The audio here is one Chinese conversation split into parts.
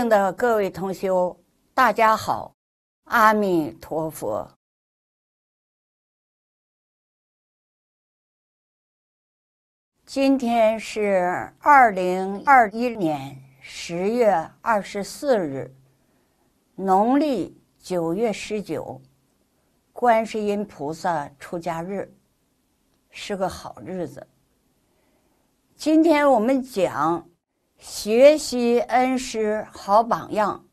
敬的各位同修，大家好，阿弥陀佛。今天是二零二一年十月二十四日，农历九月十九，观世音菩萨出家日，是个好日子。今天我们讲。学习恩师好榜样，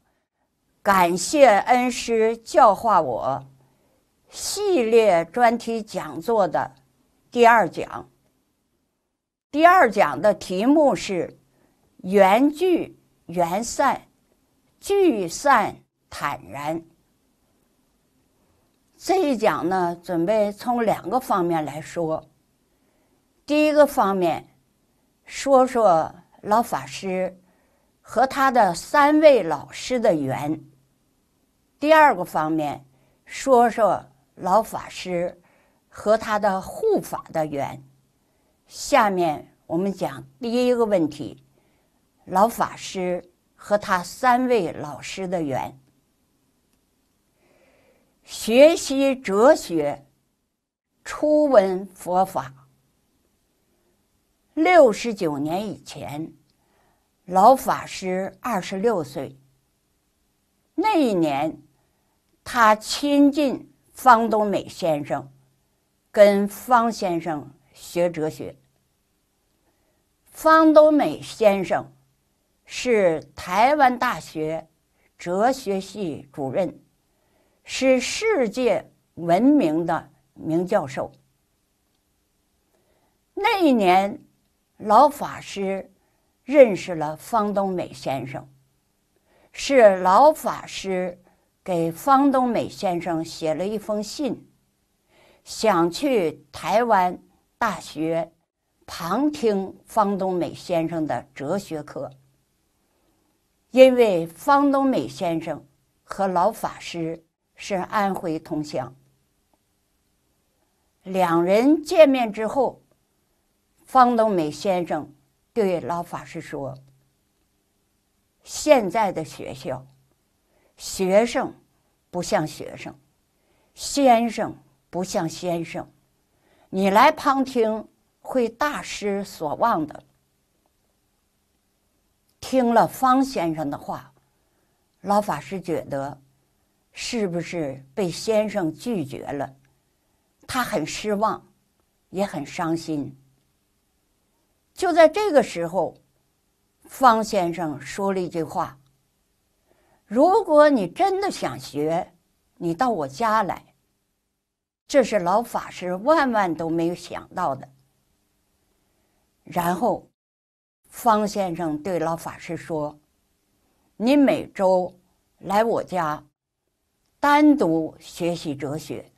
感谢恩师教化我。系列专题讲座的第二讲，第二讲的题目是“缘聚缘散，聚散坦然”。这一讲呢，准备从两个方面来说。第一个方面，说说。老法师和他的三位老师的缘。第二个方面，说说老法师和他的护法的缘。下面我们讲第一个问题：老法师和他三位老师的缘。学习哲学，初闻佛法。六十九年以前，老法师二十六岁。那一年，他亲近方东美先生，跟方先生学哲学。方东美先生是台湾大学哲学系主任，是世界闻名的名教授。那一年。老法师认识了方东美先生，是老法师给方东美先生写了一封信，想去台湾大学旁听方东美先生的哲学课，因为方东美先生和老法师是安徽同乡，两人见面之后。方东美先生对老法师说：“现在的学校，学生不像学生，先生不像先生，你来旁听会大失所望的。”听了方先生的话，老法师觉得是不是被先生拒绝了？他很失望，也很伤心。就在这个时候，方先生说了一句话：“如果你真的想学，你到我家来。”这是老法师万万都没有想到的。然后，方先生对老法师说：“你每周来我家，单独学习哲学，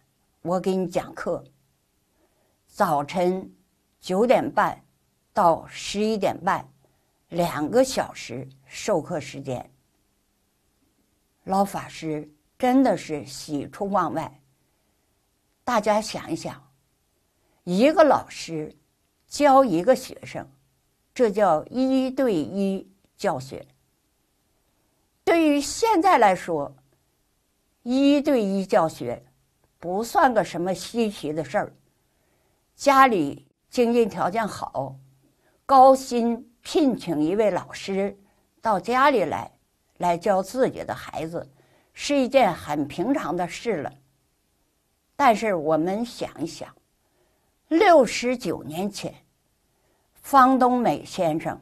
我给你讲课。早晨九点半。”到十一点半，两个小时授课时间。老法师真的是喜出望外。大家想一想，一个老师教一个学生，这叫一对一教学。对于现在来说，一对一教学不算个什么稀奇的事儿。家里经济条件好。高薪聘请一位老师到家里来，来教自己的孩子，是一件很平常的事了。但是我们想一想，六十九年前，方东美先生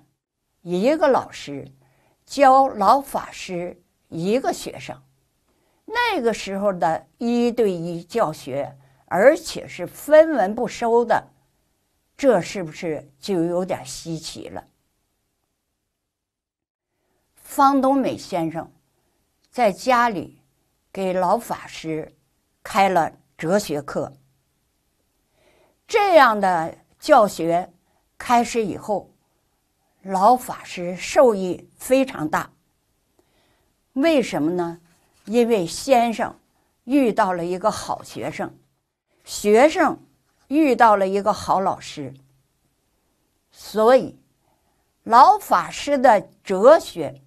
一个老师教老法师一个学生，那个时候的一对一教学，而且是分文不收的。这是不是就有点稀奇了？方东美先生在家里给老法师开了哲学课，这样的教学开始以后，老法师受益非常大。为什么呢？因为先生遇到了一个好学生，学生。遇到了一个好老师，所以老法师的哲学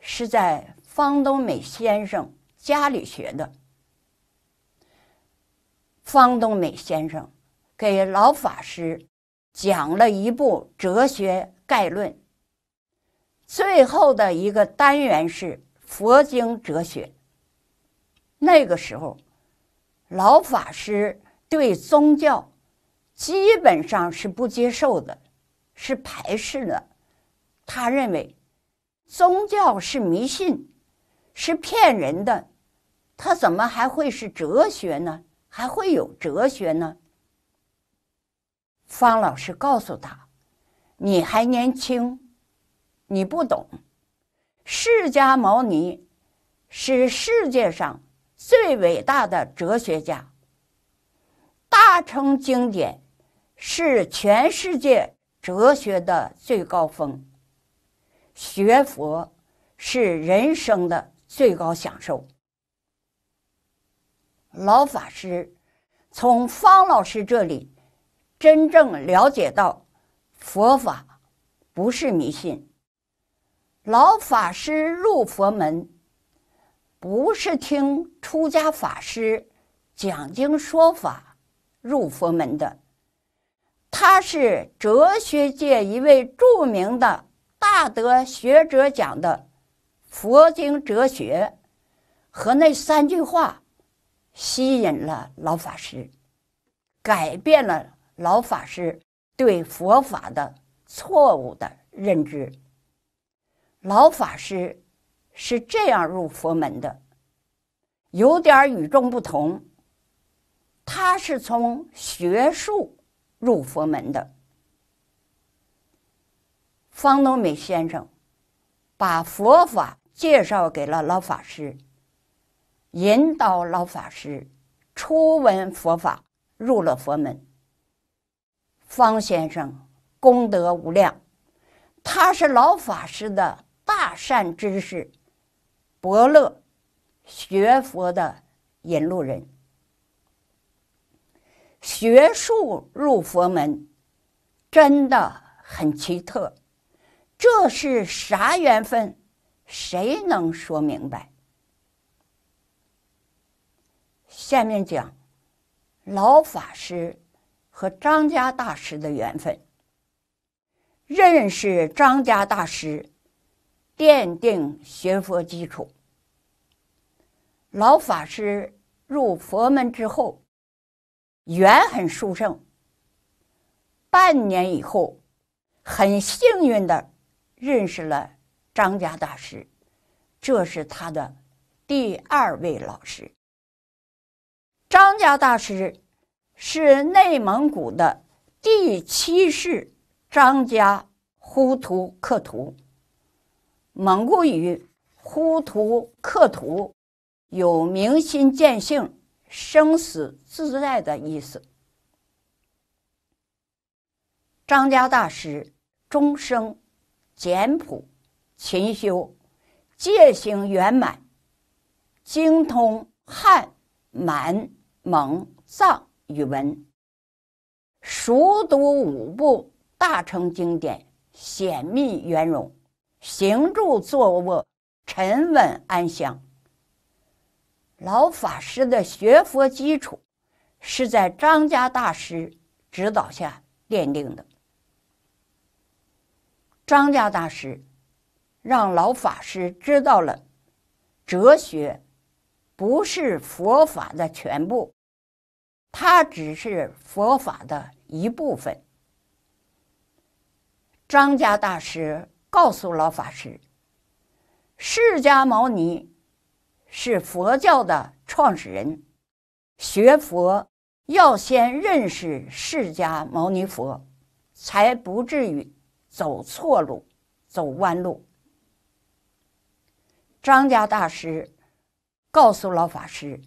是在方东美先生家里学的。方东美先生给老法师讲了一部《哲学概论》，最后的一个单元是佛经哲学。那个时候，老法师。对宗教基本上是不接受的，是排斥的。他认为宗教是迷信，是骗人的。他怎么还会是哲学呢？还会有哲学呢？方老师告诉他：“你还年轻，你不懂。释迦牟尼是世界上最伟大的哲学家。”大乘经典是全世界哲学的最高峰。学佛是人生的最高享受。老法师从方老师这里真正了解到，佛法不是迷信。老法师入佛门，不是听出家法师讲经说法。入佛门的，他是哲学界一位著名的大德学者讲的佛经哲学和那三句话，吸引了老法师，改变了老法师对佛法的错误的认知。老法师是这样入佛门的，有点与众不同。他是从学术入佛门的，方东美先生把佛法介绍给了老法师，引导老法师初闻佛法入了佛门。方先生功德无量，他是老法师的大善之士，伯乐学佛的引路人。学术入佛门真的很奇特，这是啥缘分？谁能说明白？下面讲老法师和张家大师的缘分。认识张家大师，奠定学佛基础。老法师入佛门之后。圆很书胜。半年以后，很幸运的，认识了张家大师，这是他的第二位老师。张家大师是内蒙古的第七世张家呼图克图，蒙古语“呼图克图”有明心见性。生死自在的意思。张家大师终生简朴勤修戒行圆满，精通汉、满、蒙、藏语文，熟读五部大乘经典，显密圆融，行住坐卧沉稳安详。老法师的学佛基础，是在张家大师指导下奠定的。张家大师让老法师知道了，哲学不是佛法的全部，它只是佛法的一部分。张家大师告诉老法师，释迦牟尼。是佛教的创始人。学佛要先认识释迦牟尼佛，才不至于走错路、走弯路。张家大师告诉老法师，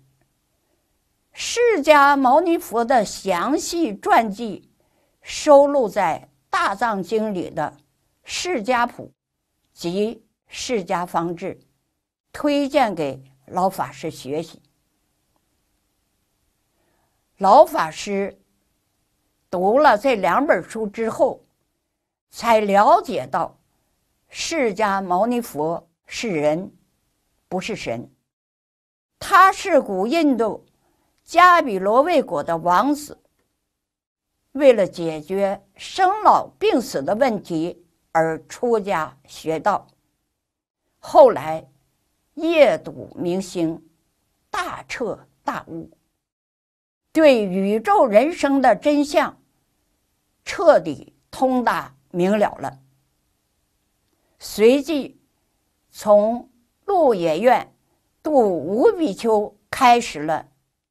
释迦牟尼佛的详细传记收录在《大藏经》里的《释迦谱》及《释迦方志》，推荐给。老法师学习，老法师读了这两本书之后，才了解到，释迦牟尼佛是人，不是神。他是古印度加比罗卫国的王子，为了解决生老病死的问题而出家学道，后来。夜睹明星，大彻大悟，对宇宙人生的真相彻底通达明了了。随即从鹿野苑杜五比丘，开始了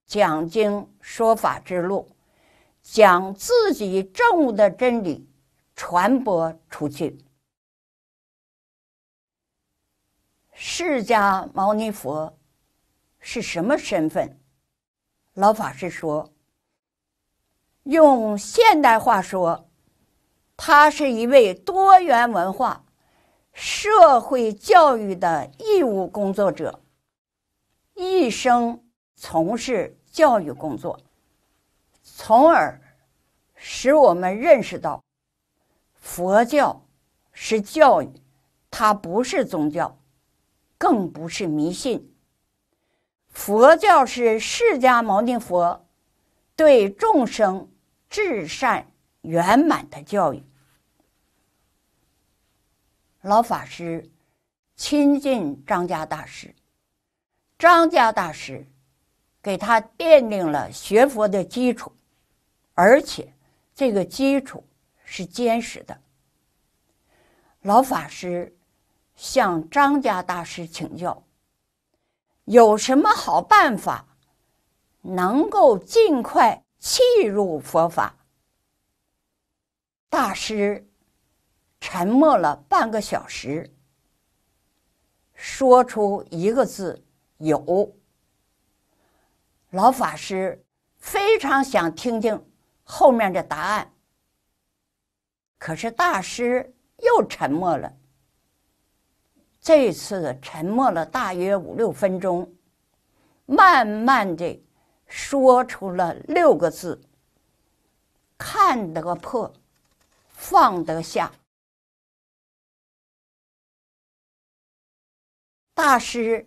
讲经说法之路，将自己证悟的真理传播出去。释迦牟尼佛是什么身份？老法师说：“用现代话说，他是一位多元文化社会教育的义务工作者，一生从事教育工作，从而使我们认识到，佛教是教育，它不是宗教。”更不是迷信。佛教是释迦牟尼佛对众生至善圆满的教育。老法师亲近张家大师，张家大师给他奠定了学佛的基础，而且这个基础是坚实的。老法师。向张家大师请教，有什么好办法能够尽快契入佛法？大师沉默了半个小时，说出一个字：“有。”老法师非常想听听后面的答案，可是大师又沉默了。这次沉默了大约五六分钟，慢慢的说出了六个字：“看得破，放得下。”大师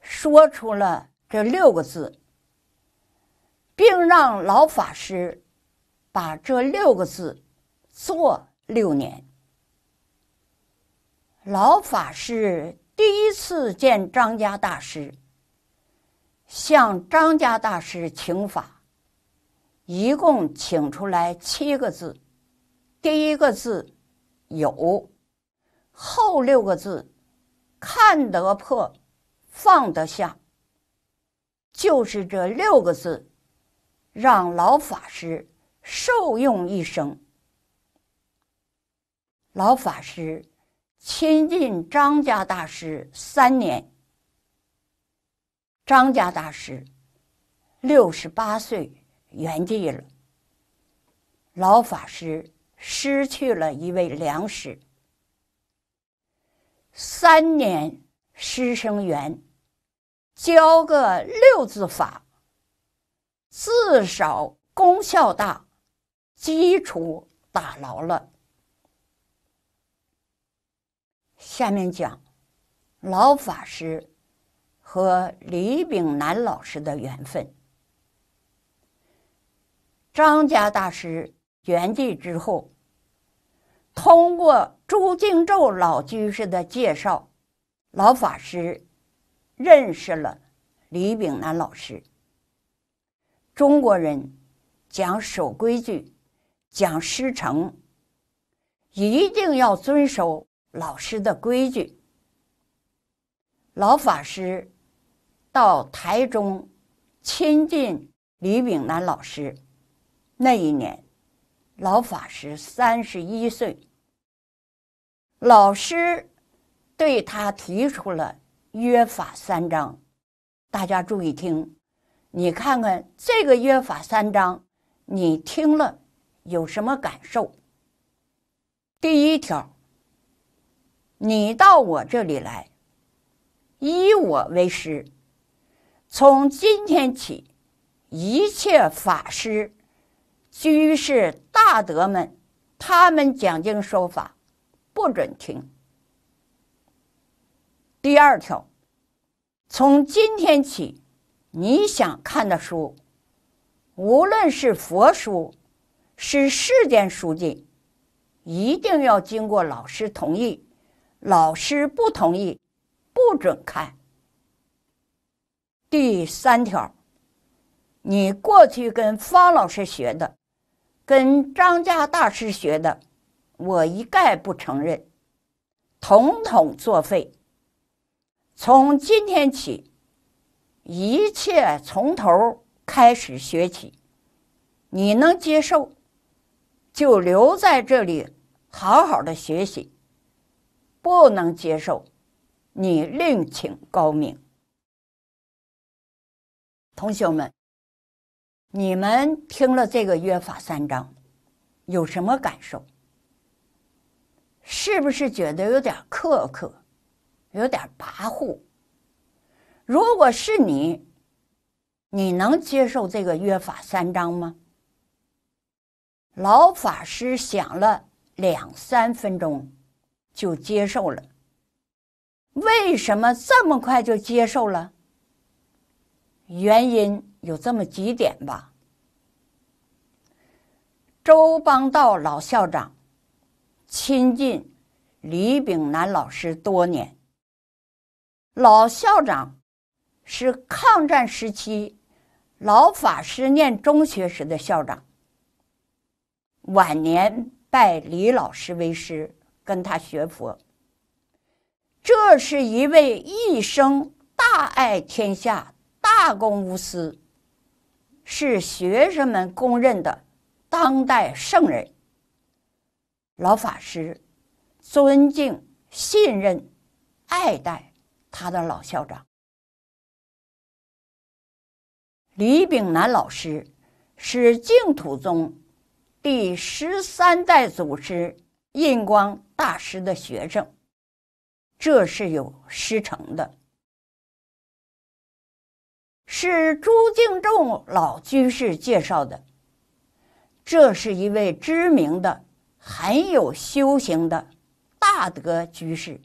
说出了这六个字，并让老法师把这六个字做六年。老法师第一次见张家大师，向张家大师请法，一共请出来七个字。第一个字有，后六个字看得破，放得下。就是这六个字，让老法师受用一生。老法师。亲近张家大师三年，张家大师六十八岁圆寂了。老法师失去了一位良师。三年师生缘，教个六字法，至少功效大，基础打牢了。下面讲老法师和李炳南老师的缘分。张家大师圆寂之后，通过朱敬宙老居士的介绍，老法师认识了李炳南老师。中国人讲守规矩，讲师承，一定要遵守。老师的规矩。老法师到台中亲近李炳南老师那一年，老法师三十一岁。老师对他提出了约法三章，大家注意听。你看看这个约法三章，你听了有什么感受？第一条。你到我这里来，以我为师。从今天起，一切法师、居士、大德们，他们讲经说法，不准听。第二条，从今天起，你想看的书，无论是佛书，是世间书籍，一定要经过老师同意。老师不同意，不准看。第三条，你过去跟方老师学的，跟张家大师学的，我一概不承认，统统作废。从今天起，一切从头开始学起。你能接受，就留在这里，好好的学习。不能接受，你另请高明。同学们，你们听了这个约法三章，有什么感受？是不是觉得有点苛刻，有点跋扈？如果是你，你能接受这个约法三章吗？老法师想了两三分钟。就接受了。为什么这么快就接受了？原因有这么几点吧。周邦道老校长亲近李炳南老师多年，老校长是抗战时期老法师念中学时的校长，晚年拜李老师为师。跟他学佛，这是一位一生大爱天下、大公无私，是学生们公认的当代圣人。老法师尊敬、信任、爱戴他的老校长李炳南老师，是净土宗第十三代祖师。印光大师的学生，这是有师承的，是朱敬仲老居士介绍的。这是一位知名的、很有修行的大德居士，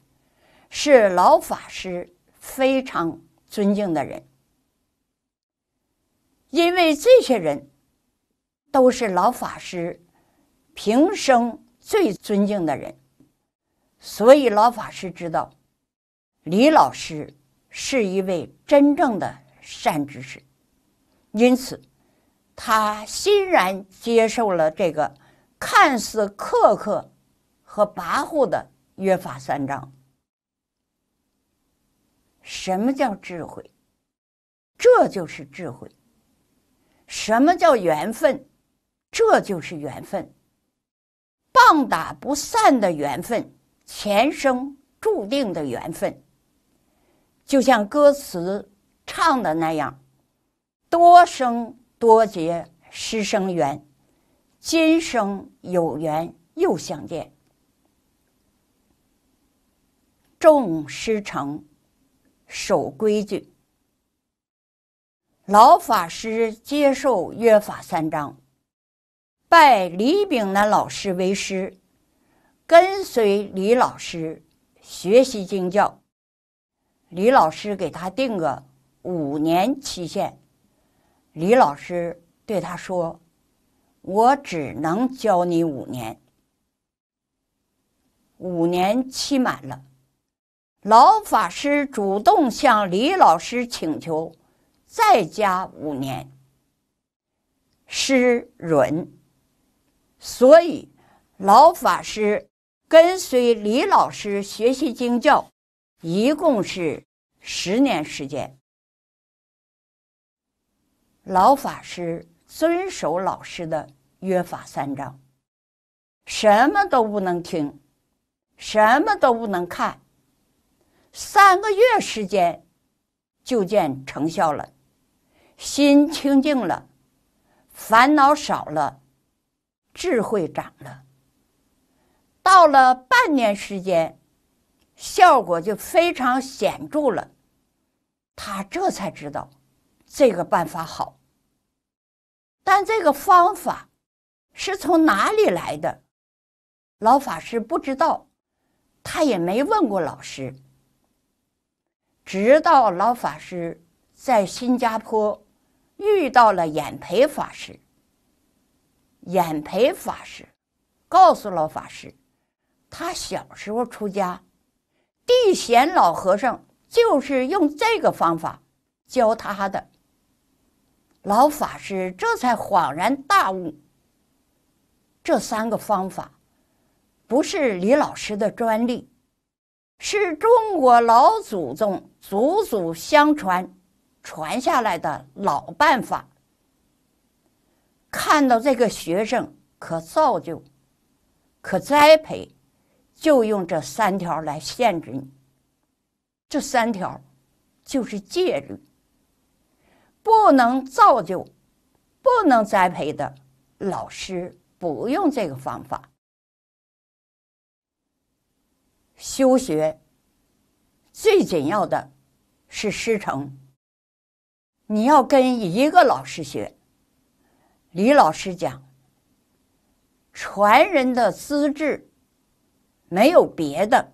是老法师非常尊敬的人。因为这些人都是老法师平生。最尊敬的人，所以老法师知道，李老师是一位真正的善知识，因此他欣然接受了这个看似苛刻和跋扈的约法三章。什么叫智慧？这就是智慧。什么叫缘分？这就是缘分。棒打不散的缘分，前生注定的缘分，就像歌词唱的那样：“多生多结师生缘，今生有缘又相见。”众师承，守规矩，老法师接受约法三章。拜李炳南老师为师，跟随李老师学习经教。李老师给他定个五年期限。李老师对他说：“我只能教你五年，五年期满了。”老法师主动向李老师请求再加五年。师允。所以，老法师跟随李老师学习经教，一共是十年时间。老法师遵守老师的约法三章，什么都不能听，什么都不能看，三个月时间就见成效了，心清净了，烦恼少了。智慧长了，到了半年时间，效果就非常显著了。他这才知道这个办法好，但这个方法是从哪里来的？老法师不知道，他也没问过老师。直到老法师在新加坡遇到了演培法师。演培法师告诉老法师，他小时候出家，地贤老和尚就是用这个方法教他的。老法师这才恍然大悟：这三个方法不是李老师的专利，是中国老祖宗祖祖相传传下来的老办法。看到这个学生可造就、可栽培，就用这三条来限制你。这三条就是戒律，不能造就、不能栽培的老师不用这个方法。修学最紧要的是师承，你要跟一个老师学。李老师讲，传人的资质没有别的，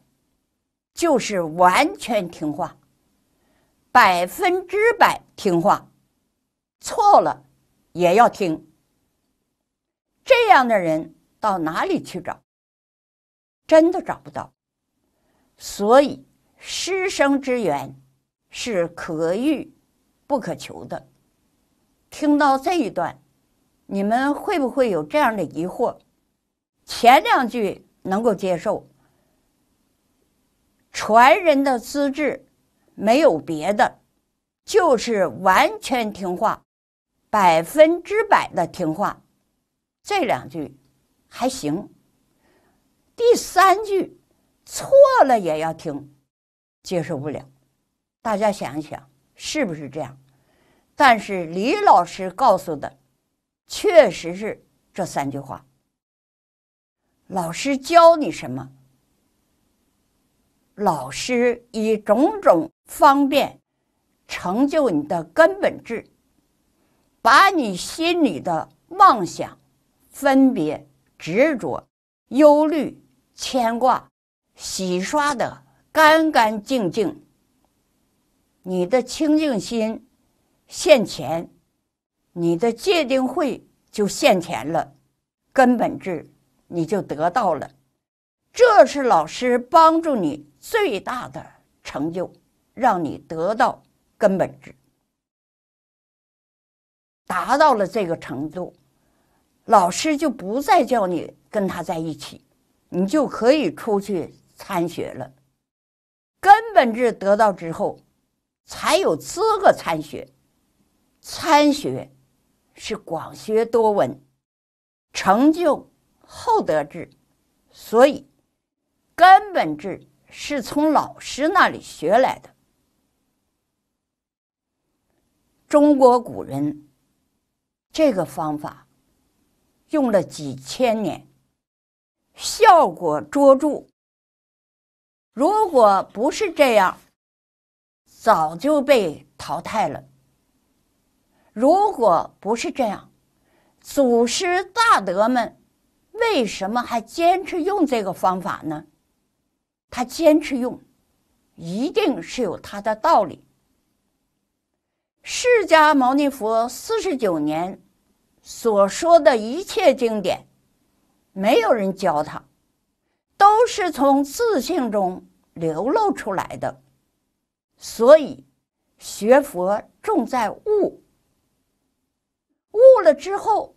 就是完全听话，百分之百听话，错了也要听。这样的人到哪里去找？真的找不到。所以师生之缘是可遇不可求的。听到这一段。你们会不会有这样的疑惑？前两句能够接受，传人的资质没有别的，就是完全听话，百分之百的听话。这两句还行，第三句错了也要听，接受不了。大家想一想，是不是这样？但是李老师告诉的。确实是这三句话。老师教你什么？老师以种种方便，成就你的根本质，把你心里的妄想、分别、执着、忧虑、牵挂，洗刷的干干净净。你的清净心现前。你的界定会就现前了，根本智你就得到了，这是老师帮助你最大的成就，让你得到根本智。达到了这个程度，老师就不再叫你跟他在一起，你就可以出去参学了。根本智得到之后，才有资格参学，参学。是广学多闻，成就厚德志，所以根本志是从老师那里学来的。中国古人这个方法用了几千年，效果卓著。如果不是这样，早就被淘汰了。如果不是这样，祖师大德们为什么还坚持用这个方法呢？他坚持用，一定是有他的道理。释迦牟尼佛四十九年所说的一切经典，没有人教他，都是从自信中流露出来的。所以，学佛重在悟。悟了之后，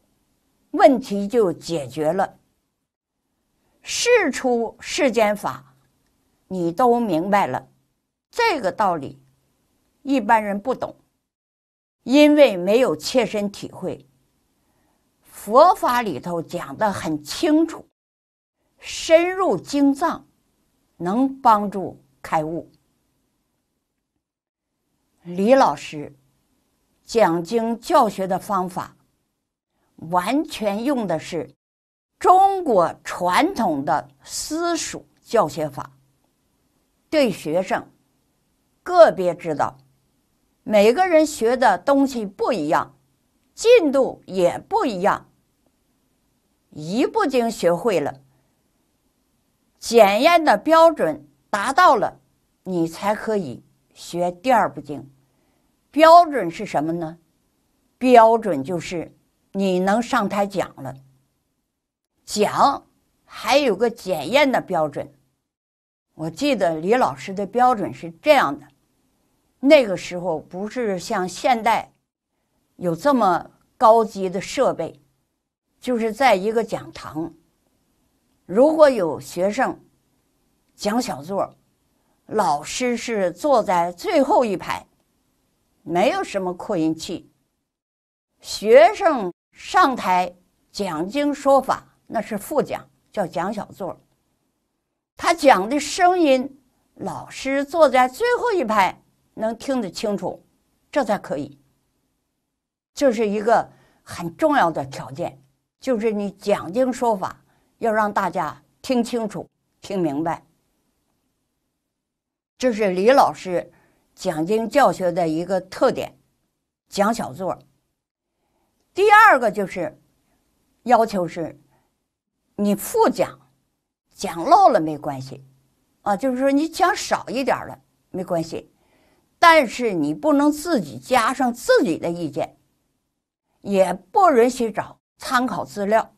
问题就解决了。事出世间法，你都明白了这个道理。一般人不懂，因为没有切身体会。佛法里头讲的很清楚，深入经藏，能帮助开悟。李老师。讲经教学的方法，完全用的是中国传统的私塾教学法，对学生个别指导，每个人学的东西不一样，进度也不一样。一部经学会了，检验的标准达到了，你才可以学第二部经。标准是什么呢？标准就是你能上台讲了，讲还有个检验的标准。我记得李老师的标准是这样的：那个时候不是像现代有这么高级的设备，就是在一个讲堂，如果有学生讲小座，老师是坐在最后一排。没有什么扩音器。学生上台讲经说法，那是副讲，叫讲小座。他讲的声音，老师坐在最后一排能听得清楚，这才可以。这是一个很重要的条件，就是你讲经说法要让大家听清楚、听明白。这是李老师。讲经教学的一个特点，讲小座。第二个就是，要求是，你复讲，讲漏了没关系，啊，就是说你讲少一点了没关系，但是你不能自己加上自己的意见，也不允许找参考资料，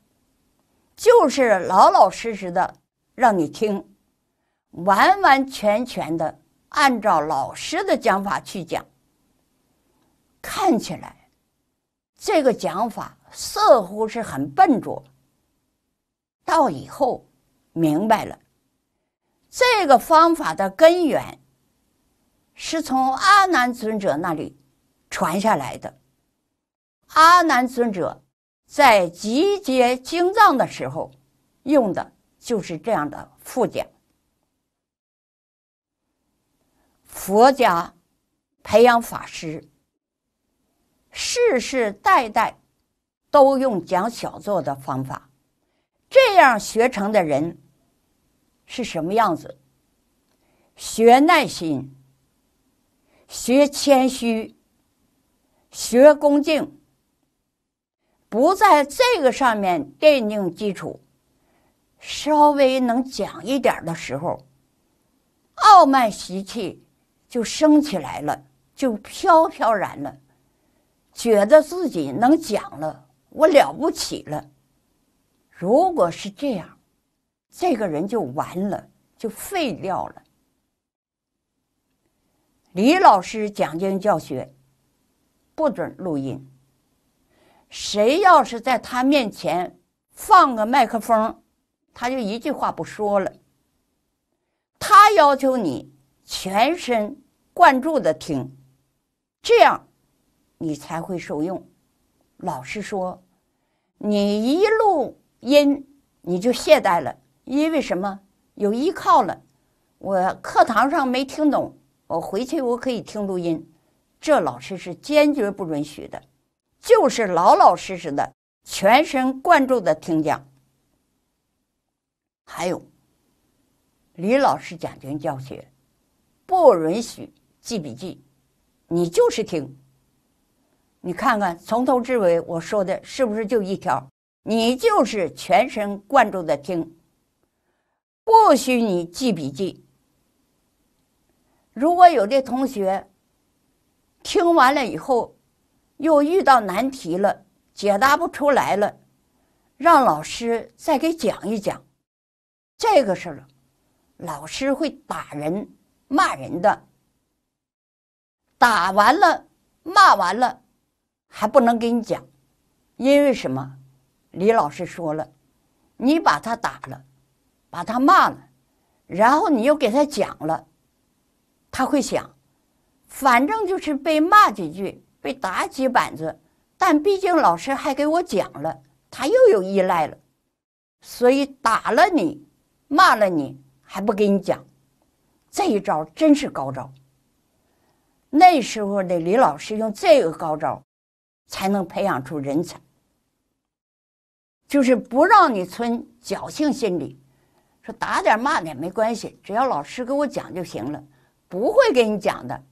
就是老老实实的让你听，完完全全的。按照老师的讲法去讲，看起来这个讲法似乎是很笨拙。到以后明白了，这个方法的根源是从阿难尊者那里传下来的。阿难尊者在集结经藏的时候，用的就是这样的复讲。佛家培养法师，世世代代都用讲小作的方法，这样学成的人是什么样子？学耐心，学谦虚，学恭敬，不在这个上面奠定基础，稍微能讲一点的时候，傲慢习气。就升起来了，就飘飘然了，觉得自己能讲了，我了不起了。如果是这样，这个人就完了，就废掉了。李老师讲经教学不准录音，谁要是在他面前放个麦克风，他就一句话不说了。他要求你全身。专注的听，这样你才会受用。老师说：“你一录音你就懈怠了，因为什么？有依靠了。我课堂上没听懂，我回去我可以听录音。这老师是坚决不允许的，就是老老实实的，全神贯注的听讲。还有，李老师讲经教学不允许。”记笔记，你就是听。你看看，从头至尾我说的是不是就一条？你就是全神贯注的听，不许你记笔记。如果有的同学听完了以后又遇到难题了，解答不出来了，让老师再给讲一讲这个事儿老师会打人、骂人的。打完了，骂完了，还不能给你讲，因为什么？李老师说了，你把他打了，把他骂了，然后你又给他讲了，他会想，反正就是被骂几句，被打几板子，但毕竟老师还给我讲了，他又有依赖了，所以打了你，骂了你，还不给你讲，这一招真是高招。那时候的李老师用这个高招，才能培养出人才。就是不让你存侥幸心理，说打点骂点没关系，只要老师给我讲就行了，不会给你讲的，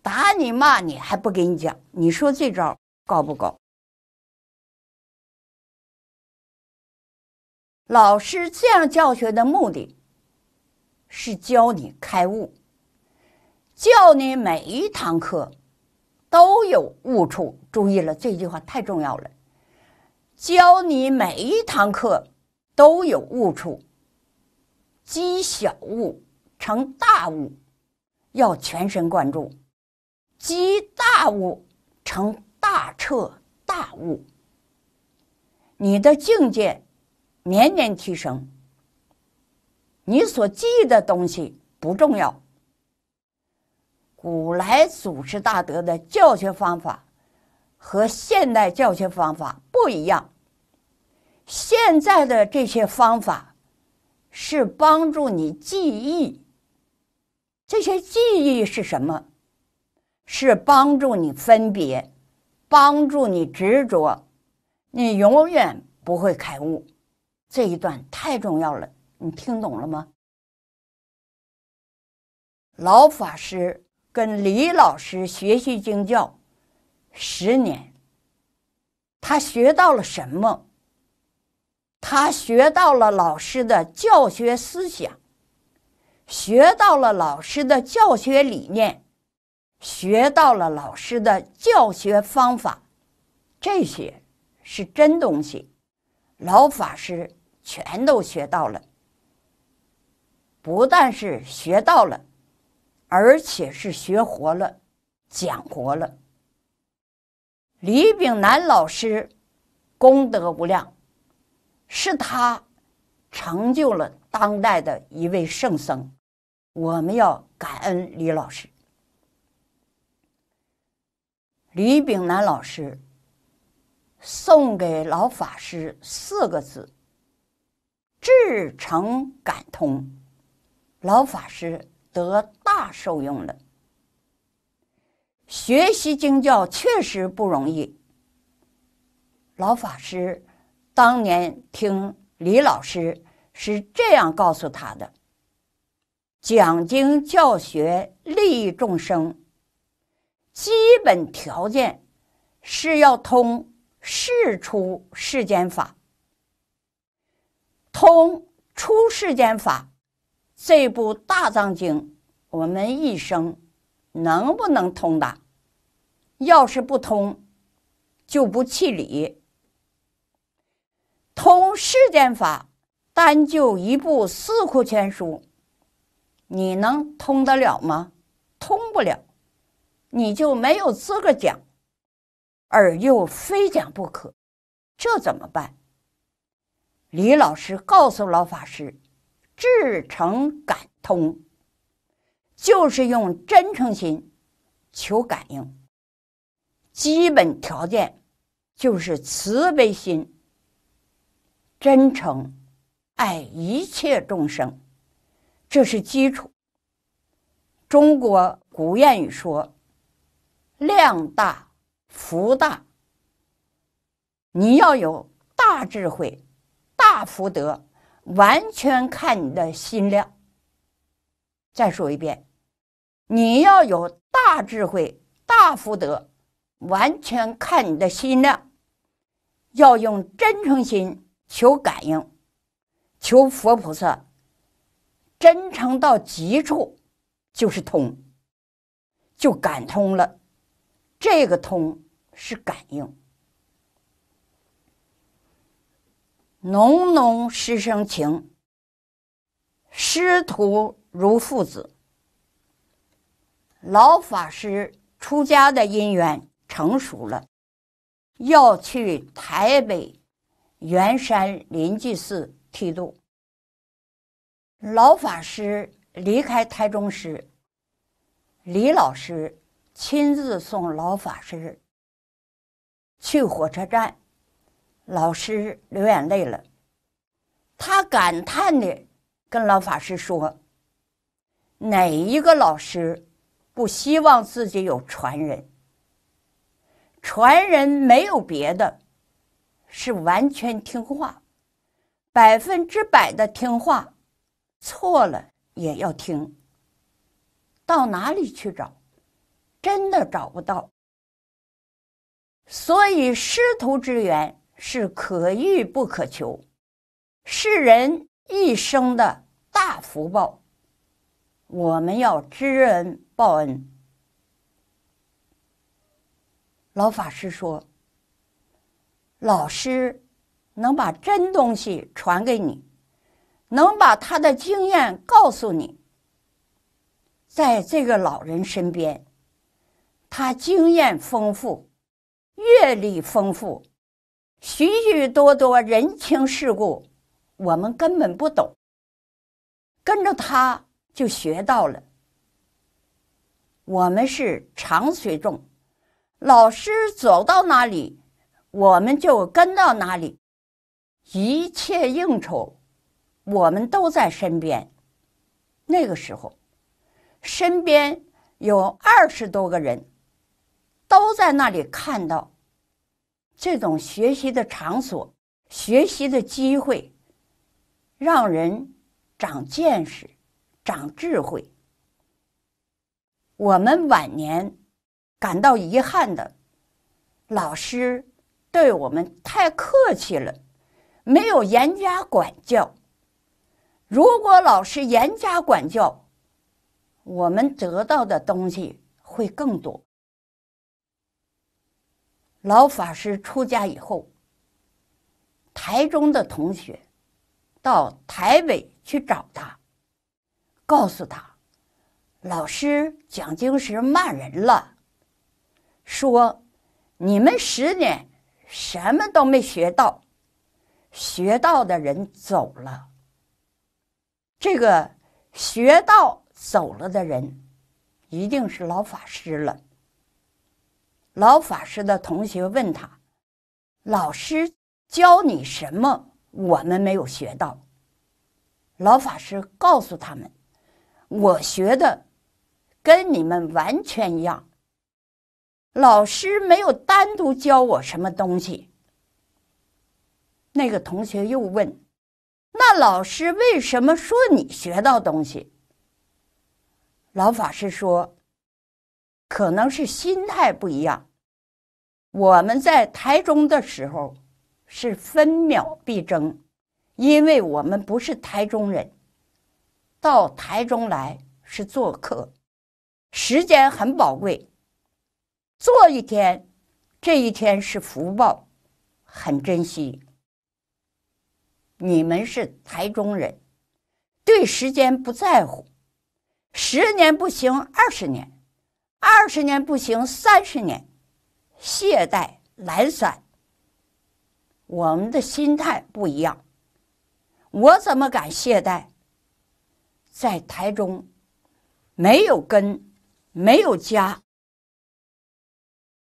打你骂你还不给你讲。你说这招高不高？老师这样教学的目的，是教你开悟。教你每一堂课都有误处，注意了，这句话太重要了。教你每一堂课都有误处，积小误成大误，要全神贯注，积大误成大彻大悟，你的境界年年提升，你所记的东西不重要。古来祖师大德的教学方法和现代教学方法不一样。现在的这些方法是帮助你记忆，这些记忆是什么？是帮助你分别，帮助你执着，你永远不会开悟。这一段太重要了，你听懂了吗？老法师。跟李老师学习经教十年，他学到了什么？他学到了老师的教学思想，学到了老师的教学理念，学到了老师的教学方法，这些是真东西。老法师全都学到了，不但是学到了。而且是学活了，讲活了。李炳南老师功德无量，是他成就了当代的一位圣僧。我们要感恩李老师。李炳南老师送给老法师四个字：“至诚感通。”老法师。得大受用了，学习经教确实不容易。老法师当年听李老师是这样告诉他的：讲经教学利益众生，基本条件是要通世出世间法，通出世间法。这部《大藏经》，我们一生能不能通达？要是不通，就不弃理；通世间法，单就一部《四库全书》，你能通得了吗？通不了，你就没有资格讲，而又非讲不可，这怎么办？李老师告诉老法师。至诚感通，就是用真诚心求感应。基本条件就是慈悲心，真诚爱一切众生，这是基础。中国古谚语说：“量大福大。”你要有大智慧，大福德。完全看你的心量。再说一遍，你要有大智慧、大福德，完全看你的心量，要用真诚心求感应，求佛菩萨。真诚到极处，就是通，就感通了。这个通是感应。浓浓师生情，师徒如父子。老法师出家的因缘成熟了，要去台北圆山林济寺剃度。老法师离开台中时，李老师亲自送老法师去火车站。老师流眼泪了，他感叹的跟老法师说：“哪一个老师不希望自己有传人？传人没有别的，是完全听话，百分之百的听话，错了也要听。到哪里去找？真的找不到。所以师徒之缘。”是可遇不可求，是人一生的大福报。我们要知恩报恩。老法师说：“老师能把真东西传给你，能把他的经验告诉你。在这个老人身边，他经验丰富，阅历丰富。”许许多多人情世故，我们根本不懂。跟着他就学到了。我们是常随众，老师走到哪里，我们就跟到哪里。一切应酬，我们都在身边。那个时候，身边有二十多个人，都在那里看到。这种学习的场所、学习的机会，让人长见识、长智慧。我们晚年感到遗憾的，老师对我们太客气了，没有严加管教。如果老师严加管教，我们得到的东西会更多。老法师出家以后，台中的同学到台北去找他，告诉他：“老师讲经时骂人了，说你们十年什么都没学到，学到的人走了。这个学到走了的人，一定是老法师了。”老法师的同学问他：“老师教你什么？我们没有学到。”老法师告诉他们：“我学的跟你们完全一样。老师没有单独教我什么东西。”那个同学又问：“那老师为什么说你学到东西？”老法师说：“可能是心态不一样。”我们在台中的时候是分秒必争，因为我们不是台中人，到台中来是做客，时间很宝贵，做一天，这一天是福报，很珍惜。你们是台中人，对时间不在乎，十年不行，二十年，二十年不行，三十年。懈怠、懒散，我们的心态不一样。我怎么敢懈怠？在台中没有根、没有家，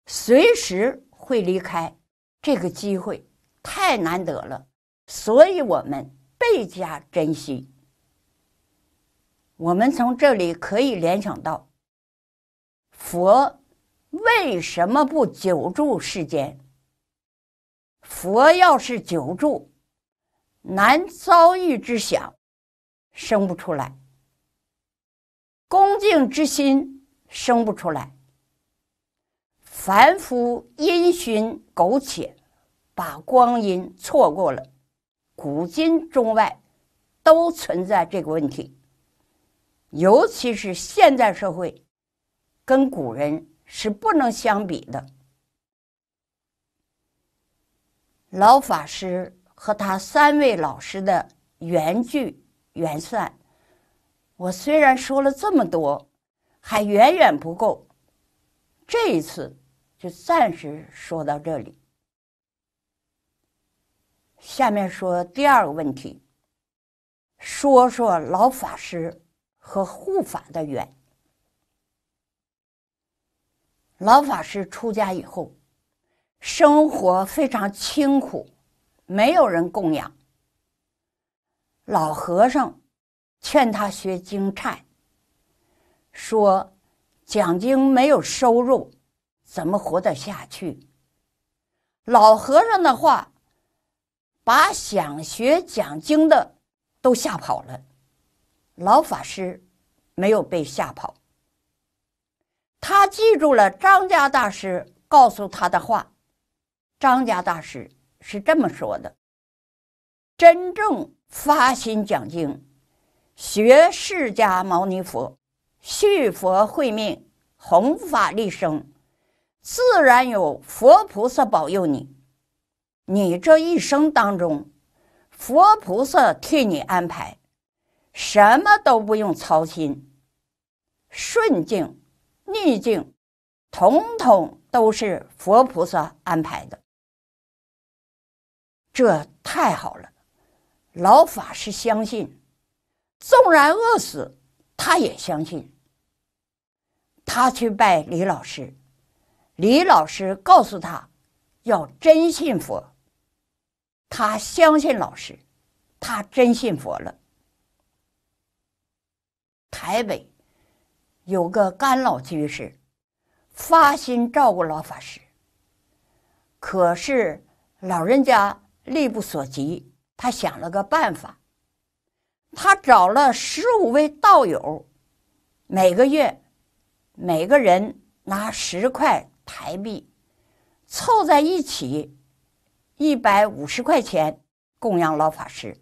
随时会离开。这个机会太难得了，所以我们倍加珍惜。我们从这里可以联想到佛。为什么不久住世间？佛要是久住，难遭遇之想生不出来，恭敬之心生不出来，凡夫因循苟且，把光阴错过了。古今中外都存在这个问题，尤其是现代社会，跟古人。是不能相比的。老法师和他三位老师的缘聚缘散，我虽然说了这么多，还远远不够。这一次就暂时说到这里，下面说第二个问题，说说老法师和护法的缘。老法师出家以后，生活非常清苦，没有人供养。老和尚劝他学经忏，说讲经没有收入，怎么活得下去？老和尚的话把想学讲经的都吓跑了，老法师没有被吓跑。他记住了张家大师告诉他的话。张家大师是这么说的：“真正发心讲经，学释迦牟尼佛，续佛慧命，弘法利生，自然有佛菩萨保佑你。你这一生当中，佛菩萨替你安排，什么都不用操心，顺境。”逆境，统统都是佛菩萨安排的。这太好了，老法师相信，纵然饿死，他也相信。他去拜李老师，李老师告诉他要真信佛。他相信老师，他真信佛了。台北。有个干老居士，发心照顾老法师。可是老人家力不所及，他想了个办法。他找了十五位道友，每个月，每个人拿十块台币，凑在一起一百五十块钱，供养老法师。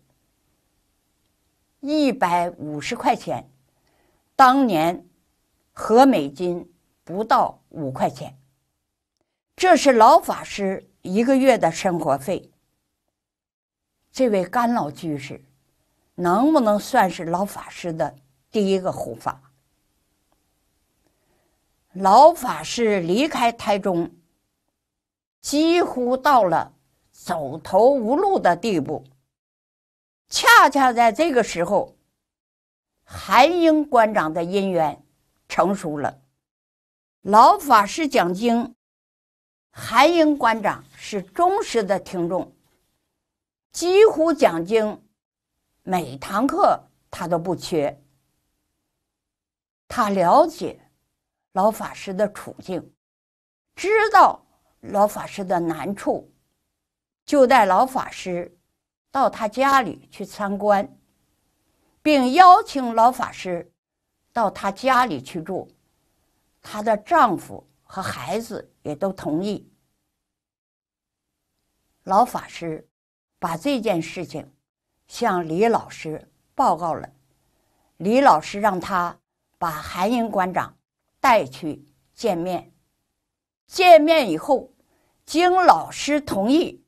一百五十块钱，当年。合美金不到五块钱，这是老法师一个月的生活费。这位甘老居士，能不能算是老法师的第一个护法？老法师离开台中，几乎到了走投无路的地步。恰恰在这个时候，韩英馆长的姻缘。成熟了，老法师讲经，韩英馆长是忠实的听众，几乎讲经，每堂课他都不缺。他了解老法师的处境，知道老法师的难处，就带老法师到他家里去参观，并邀请老法师。到他家里去住，她的丈夫和孩子也都同意。老法师把这件事情向李老师报告了，李老师让他把韩英馆长带去见面。见面以后，经老师同意，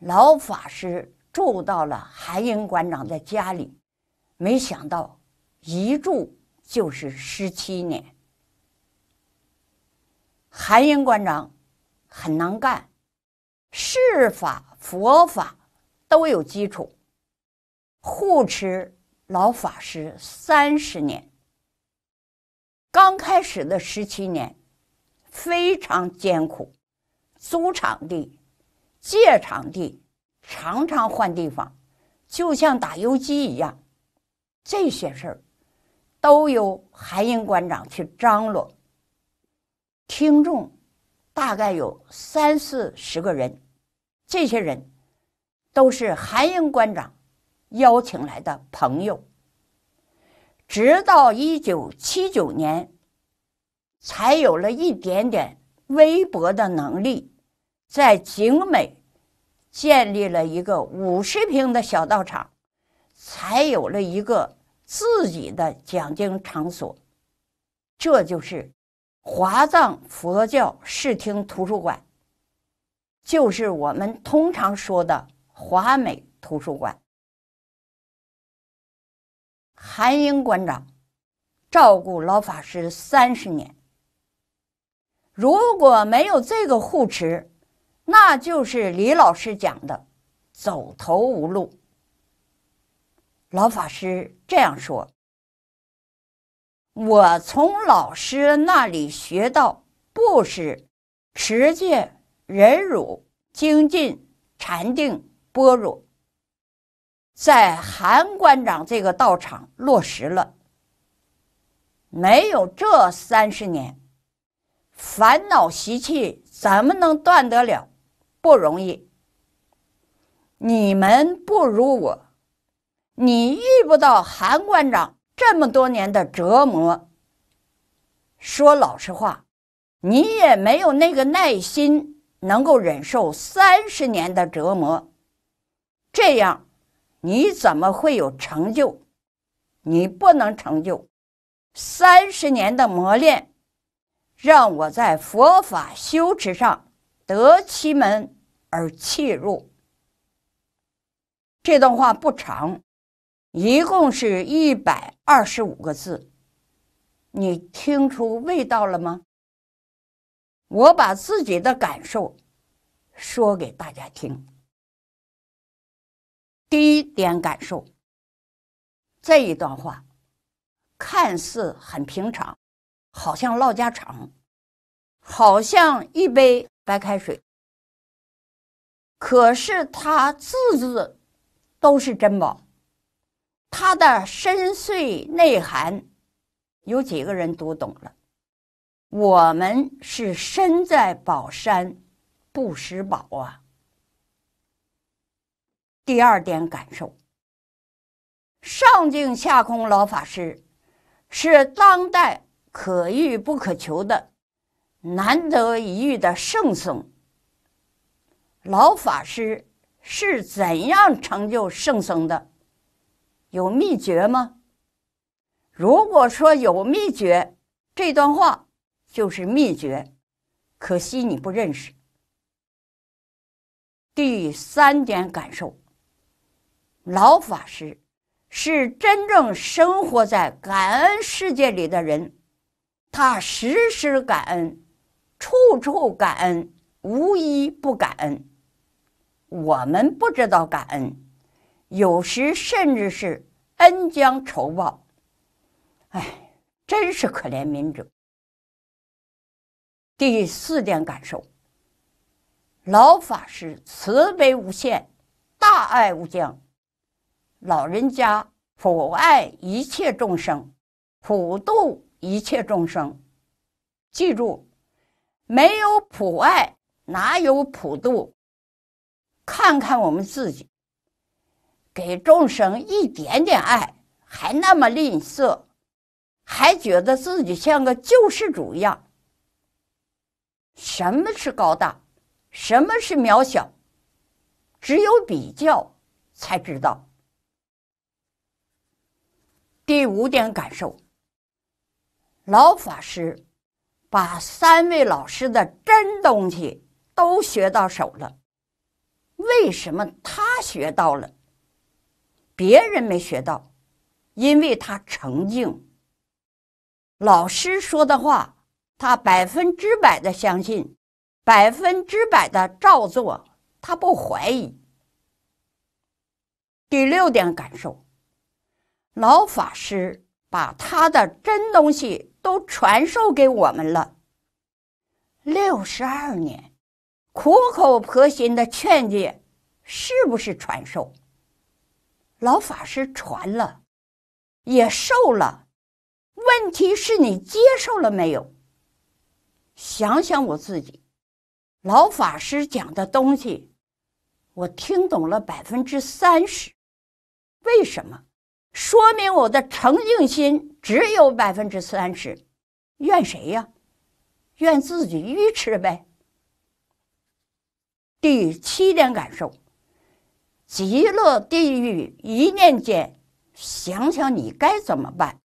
老法师住到了韩英馆长的家里，没想到一住。就是十七年，韩英馆长很能干，世法佛法都有基础，护持老法师三十年。刚开始的十七年非常艰苦，租场地、借场地，常常换地方，就像打游击一样，这些事儿。都由韩英馆长去张罗，听众大概有三四十个人，这些人都是韩英馆长邀请来的朋友。直到一九七九年，才有了一点点微薄的能力，在景美建立了一个五十平的小道场，才有了一个。自己的讲经场所，这就是华藏佛教视听图书馆，就是我们通常说的华美图书馆。韩英馆长照顾老法师三十年，如果没有这个护持，那就是李老师讲的“走投无路”。老法师。这样说，我从老师那里学到布施、持戒、忍辱、精进、禅定、般若，在韩馆长这个道场落实了。没有这三十年，烦恼习气怎么能断得了？不容易。你们不如我。你遇不到韩馆长这么多年的折磨，说老实话，你也没有那个耐心能够忍受三十年的折磨。这样，你怎么会有成就？你不能成就。三十年的磨练，让我在佛法修持上得其门而弃入。这段话不长。一共是一百二十五个字，你听出味道了吗？我把自己的感受说给大家听。第一点感受，这一段话看似很平常，好像唠家常，好像一杯白开水，可是它字字都是珍宝。它的深邃内涵，有几个人读懂了？我们是身在宝山，不识宝啊。第二点感受：上净下空老法师是当代可遇不可求的、难得一遇的圣僧。老法师是怎样成就圣僧的？有秘诀吗？如果说有秘诀，这段话就是秘诀，可惜你不认识。第三点感受，老法师是真正生活在感恩世界里的人，他时时感恩，处处感恩，无一不感恩。我们不知道感恩。有时甚至是恩将仇报，哎，真是可怜民者。第四点感受，老法师慈悲无限，大爱无疆，老人家普爱一切众生，普度一切众生。记住，没有普爱，哪有普度？看看我们自己。给众生一点点爱，还那么吝啬，还觉得自己像个救世主一样。什么是高大，什么是渺小，只有比较才知道。第五点感受，老法师把三位老师的真东西都学到手了，为什么他学到了？别人没学到，因为他诚敬。老师说的话，他百分之百的相信，百分之百的照做，他不怀疑。第六点感受，老法师把他的真东西都传授给我们了。六十二年，苦口婆心的劝诫，是不是传授？老法师传了，也受了，问题是你接受了没有？想想我自己，老法师讲的东西，我听懂了百分之三十，为什么？说明我的诚敬心只有百分之三十，怨谁呀？怨自己愚痴呗。第七点感受。极乐地狱一念间，想想你该怎么办？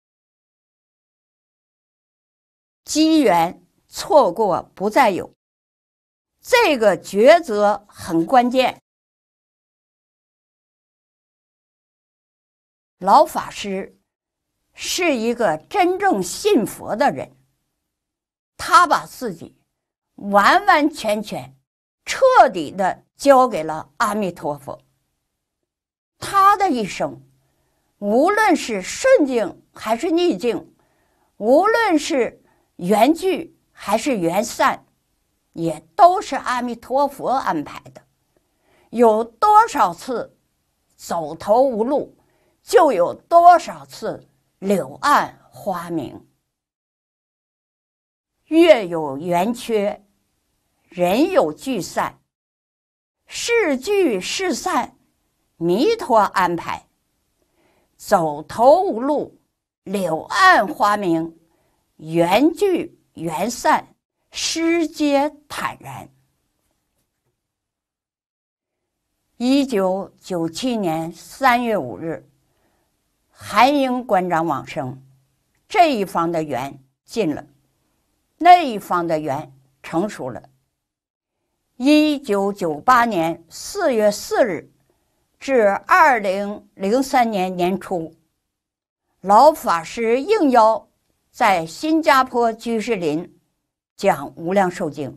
机缘错过不再有，这个抉择很关键。老法师是一个真正信佛的人，他把自己完完全全、彻底的交给了阿弥陀佛。他的一生，无论是顺境还是逆境，无论是缘聚还是缘散，也都是阿弥陀佛安排的。有多少次走投无路，就有多少次柳暗花明。月有圆缺，人有聚散，事聚事散。弥陀安排，走投无路，柳暗花明，缘聚缘散，师皆坦然。一九九七年三月五日，韩英关长往生，这一方的缘尽了，那一方的缘成熟了。一九九八年四月四日。至二零零三年年初，老法师应邀在新加坡居士林讲《无量寿经》。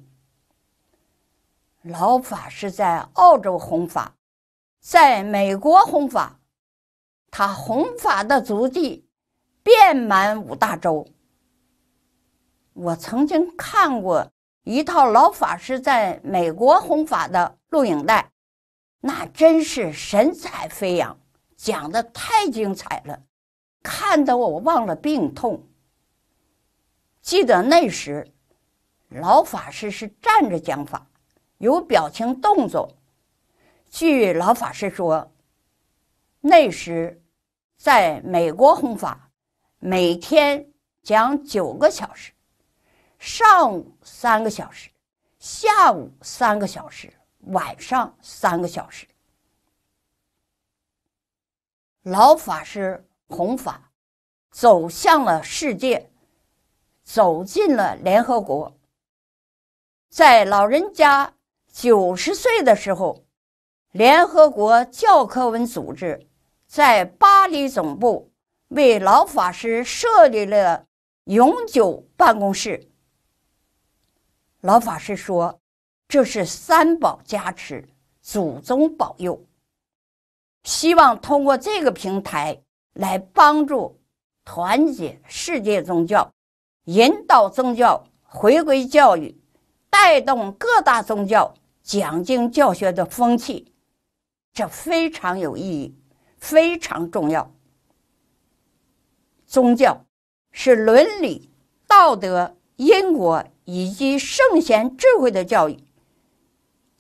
老法师在澳洲弘法，在美国弘法，他弘法的足迹遍满五大洲。我曾经看过一套老法师在美国弘法的录影带。那真是神采飞扬，讲的太精彩了，看得我忘了病痛。记得那时老法师是站着讲法，有表情动作。据老法师说，那时在美国弘法，每天讲九个小时，上午三个小时，下午三个小时。晚上三个小时，老法师弘法，走向了世界，走进了联合国。在老人家九十岁的时候，联合国教科文组织在巴黎总部为老法师设立了永久办公室。老法师说。这是三宝加持，祖宗保佑。希望通过这个平台来帮助团结世界宗教，引导宗教回归教育，带动各大宗教讲经教学的风气，这非常有意义，非常重要。宗教是伦理、道德、因果以及圣贤智慧的教育。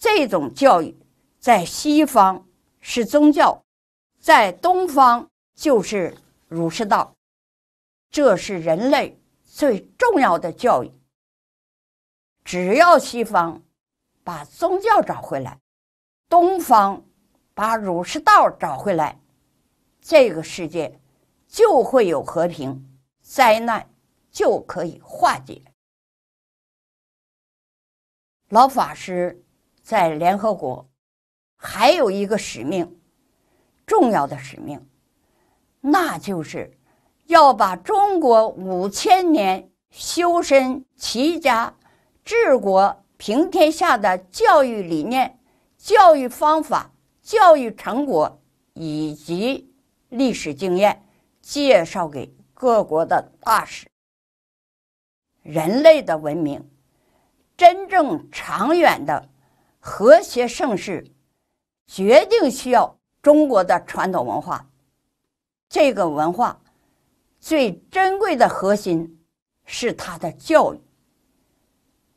这种教育在西方是宗教，在东方就是儒释道，这是人类最重要的教育。只要西方把宗教找回来，东方把儒释道找回来，这个世界就会有和平，灾难就可以化解。老法师。在联合国，还有一个使命，重要的使命，那就是要把中国五千年修身齐家治国平天下的教育理念、教育方法、教育成果以及历史经验介绍给各国的大使。人类的文明真正长远的。和谐盛世，决定需要中国的传统文化。这个文化最珍贵的核心是它的教育。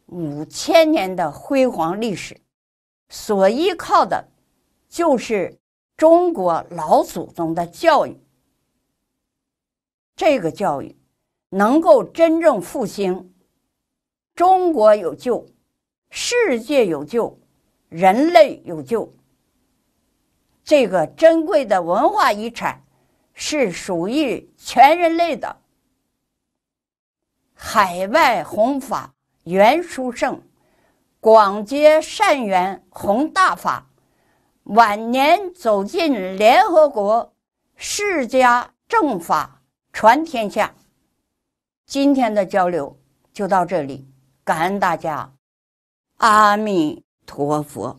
五千年的辉煌历史，所依靠的，就是中国老祖宗的教育。这个教育能够真正复兴，中国有救，世界有救。人类有救，这个珍贵的文化遗产是属于全人类的。海外弘法，袁殊胜，广结善缘，弘大法。晚年走进联合国，释迦正法传天下。今天的交流就到这里，感恩大家，阿弥。陀佛。